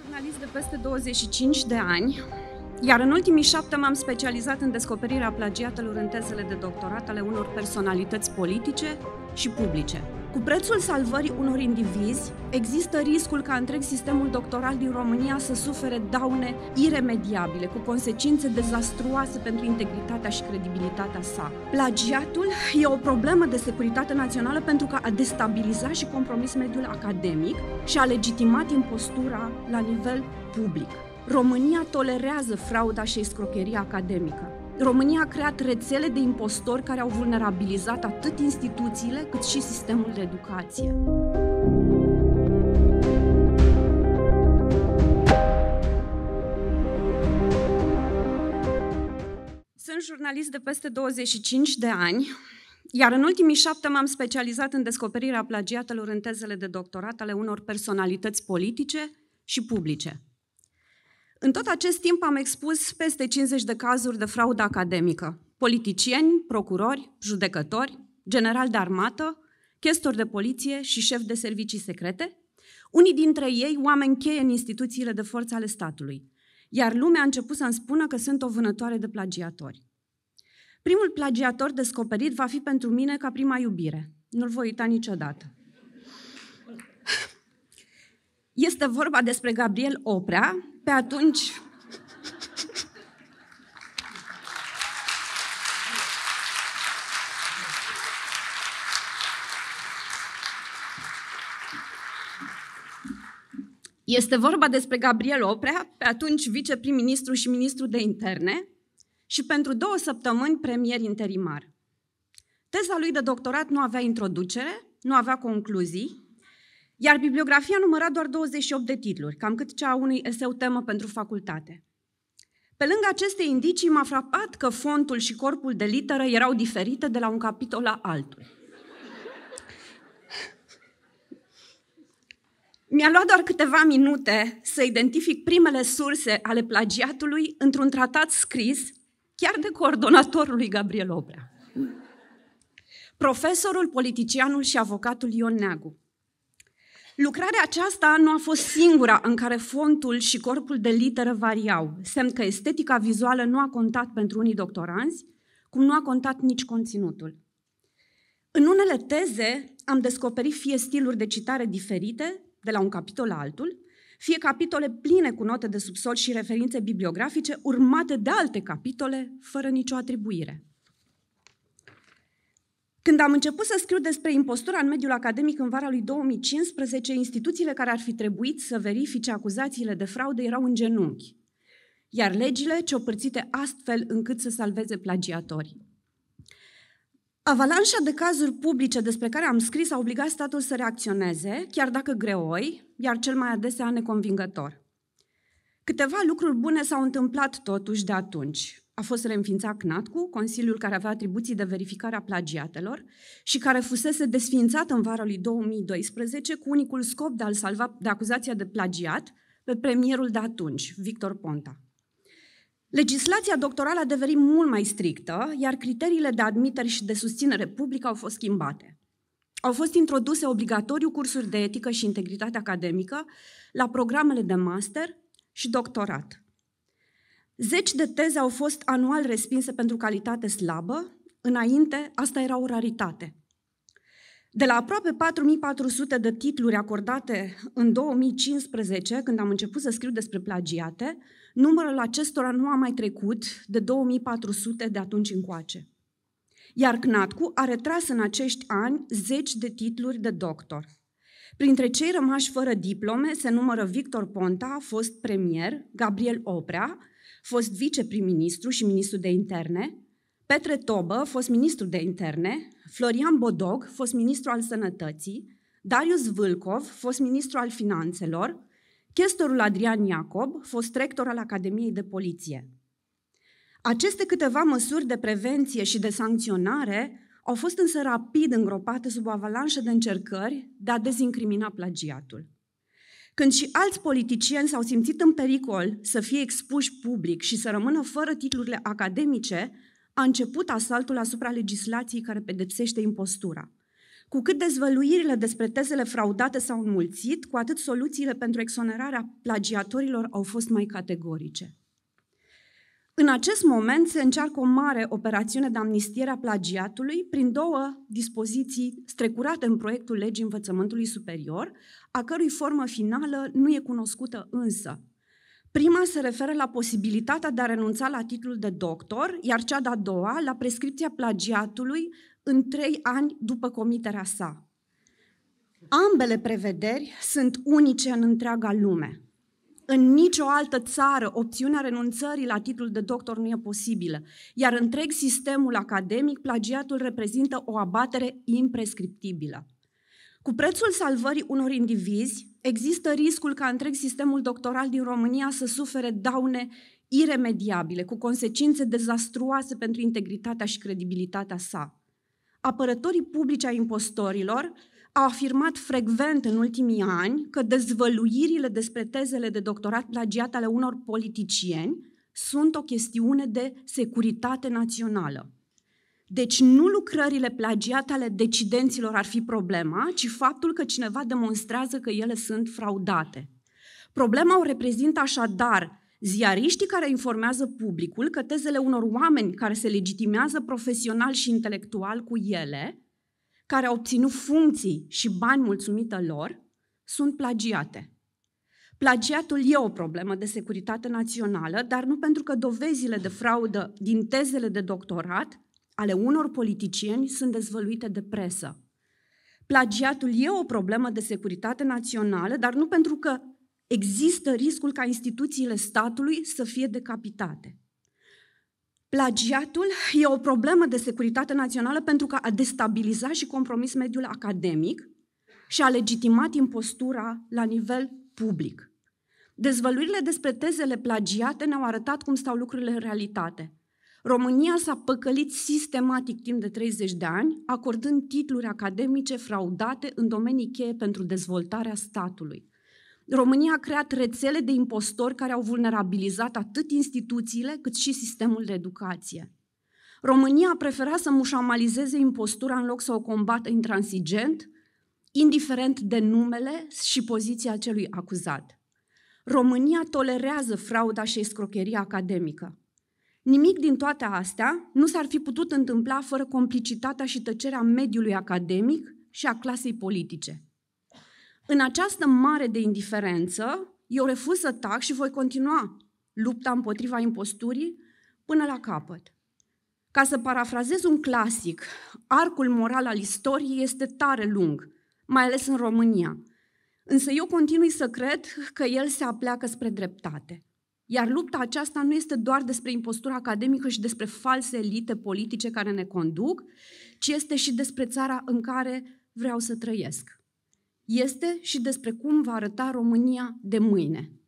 jurnalist de peste 25 de ani, iar în ultimii șapte m-am specializat în descoperirea plagiatelor în tezele de doctorat ale unor personalități politice și publice. Cu prețul salvării unor indivizi, există riscul ca întreg sistemul doctoral din România să sufere daune iremediabile, cu consecințe dezastruoase pentru integritatea și credibilitatea sa. Plagiatul e o problemă de securitate națională pentru că a destabilizat și compromis mediul academic și a legitimat impostura la nivel public. România tolerează frauda și escrocheria academică. România a creat rețele de impostori care au vulnerabilizat atât instituțiile cât și sistemul de educație. Sunt jurnalist de peste 25 de ani, iar în ultimii șapte m-am specializat în descoperirea plagiatelor în tezele de doctorat ale unor personalități politice și publice. În tot acest timp am expus peste 50 de cazuri de fraudă academică. Politicieni, procurori, judecători, general de armată, chestori de poliție și șef de servicii secrete, unii dintre ei oameni cheie în instituțiile de forță ale statului, iar lumea a început să-mi spună că sunt o vânătoare de plagiatori. Primul plagiator descoperit va fi pentru mine ca prima iubire. Nu-l voi uita niciodată. Este vorba despre Gabriel Oprea, pe atunci... Este vorba despre Gabriel Oprea, pe atunci viceprim-ministru și ministru de interne, și pentru două săptămâni premier interimar. Teza lui de doctorat nu avea introducere, nu avea concluzii, iar bibliografia număra doar 28 de titluri, cam cât cea a unui eseu temă pentru facultate. Pe lângă aceste indicii, m-a frapat că fontul și corpul de literă erau diferite de la un capitol la altul. Mi-a luat doar câteva minute să identific primele surse ale plagiatului într-un tratat scris chiar de coordonatorul lui Gabriel Oprea. Profesorul, politicianul și avocatul Ion Neagu Lucrarea aceasta nu a fost singura în care fontul și corpul de literă variau, semn că estetica vizuală nu a contat pentru unii doctoranzi, cum nu a contat nici conținutul. În unele teze am descoperit fie stiluri de citare diferite, de la un capitol la altul, fie capitole pline cu note de subsol și referințe bibliografice, urmate de alte capitole fără nicio atribuire am început să scriu despre impostura în mediul academic în vara lui 2015, instituțiile care ar fi trebuit să verifice acuzațiile de fraude erau în genunchi, iar legile ciopărțite astfel încât să salveze plagiatorii. Avalanșa de cazuri publice despre care am scris a obligat statul să reacționeze, chiar dacă greoi, iar cel mai adesea neconvingător. Câteva lucruri bune s-au întâmplat totuși de atunci a fost reînființat CNATCU, Consiliul care avea atribuții de verificare a plagiatelor și care fusese desființat în vara lui 2012 cu unicul scop de a-l salva de acuzația de plagiat pe premierul de atunci, Victor Ponta. Legislația doctorală a devenit mult mai strictă, iar criteriile de admitere și de susținere publică au fost schimbate. Au fost introduse obligatoriu cursuri de etică și integritate academică la programele de master și doctorat. Zeci de teze au fost anual respinse pentru calitate slabă, înainte asta era o raritate. De la aproape 4400 de titluri acordate în 2015, când am început să scriu despre plagiate, numărul acestora nu a mai trecut de 2400 de atunci încoace. Iar CNATCU a retras în acești ani zeci de titluri de doctor. Printre cei rămași fără diplome se numără Victor Ponta, fost premier, Gabriel Oprea, fost viceprim-ministru și ministru de interne, Petre Tobă, fost ministru de interne, Florian Bodog, fost ministru al sănătății, Darius Vâlcov, fost ministru al finanțelor, chestorul Adrian Iacob, fost rector al Academiei de Poliție. Aceste câteva măsuri de prevenție și de sancționare au fost însă rapid îngropate sub o avalanșă de încercări de a dezincrimina plagiatul. Când și alți politicieni s-au simțit în pericol să fie expuși public și să rămână fără titlurile academice, a început asaltul asupra legislației care pedepsește impostura. Cu cât dezvăluirile despre tezele fraudate s-au înmulțit, cu atât soluțiile pentru exonerarea plagiatorilor au fost mai categorice. În acest moment se încearcă o mare operațiune de amnistiere a plagiatului prin două dispoziții strecurate în proiectul legii învățământului superior, a cărui formă finală nu e cunoscută însă. Prima se referă la posibilitatea de a renunța la titlul de doctor, iar cea de-a doua la prescripția plagiatului în trei ani după comiterea sa. Ambele prevederi sunt unice în întreaga lume. În nicio altă țară, opțiunea renunțării la titlul de doctor nu e posibilă, iar întreg sistemul academic, plagiatul reprezintă o abatere imprescriptibilă. Cu prețul salvării unor indivizi, există riscul ca întreg sistemul doctoral din România să sufere daune iremediabile, cu consecințe dezastruoase pentru integritatea și credibilitatea sa. Apărătorii publici a impostorilor a afirmat frecvent în ultimii ani că dezvăluirile despre tezele de doctorat plagiat ale unor politicieni sunt o chestiune de securitate națională. Deci nu lucrările plagiate ale decidenților ar fi problema, ci faptul că cineva demonstrează că ele sunt fraudate. Problema o reprezintă așadar ziariștii care informează publicul că tezele unor oameni care se legitimează profesional și intelectual cu ele care au obținut funcții și bani mulțumită lor sunt plagiate. Plagiatul e o problemă de securitate națională, dar nu pentru că dovezile de fraudă din tezele de doctorat ale unor politicieni sunt dezvăluite de presă. Plagiatul e o problemă de securitate națională, dar nu pentru că există riscul ca instituțiile statului să fie decapitate. Plagiatul e o problemă de securitate națională pentru că a destabilizat și compromis mediul academic și a legitimat impostura la nivel public. Dezvăluirile despre tezele plagiate ne-au arătat cum stau lucrurile în realitate. România s-a păcălit sistematic timp de 30 de ani, acordând titluri academice fraudate în domenii cheie pentru dezvoltarea statului. România a creat rețele de impostori care au vulnerabilizat atât instituțiile cât și sistemul de educație. România a preferat să mușamalizeze impostura în loc să o combată intransigent, indiferent de numele și poziția celui acuzat. România tolerează frauda și escrocheria academică. Nimic din toate astea nu s-ar fi putut întâmpla fără complicitatea și tăcerea mediului academic și a clasei politice. În această mare de indiferență, eu refuz să tac și voi continua lupta împotriva imposturii până la capăt. Ca să parafrazez un clasic, arcul moral al istoriei este tare lung, mai ales în România. Însă eu continui să cred că el se apleacă spre dreptate. Iar lupta aceasta nu este doar despre impostura academică și despre false elite politice care ne conduc, ci este și despre țara în care vreau să trăiesc este și despre cum va arăta România de mâine.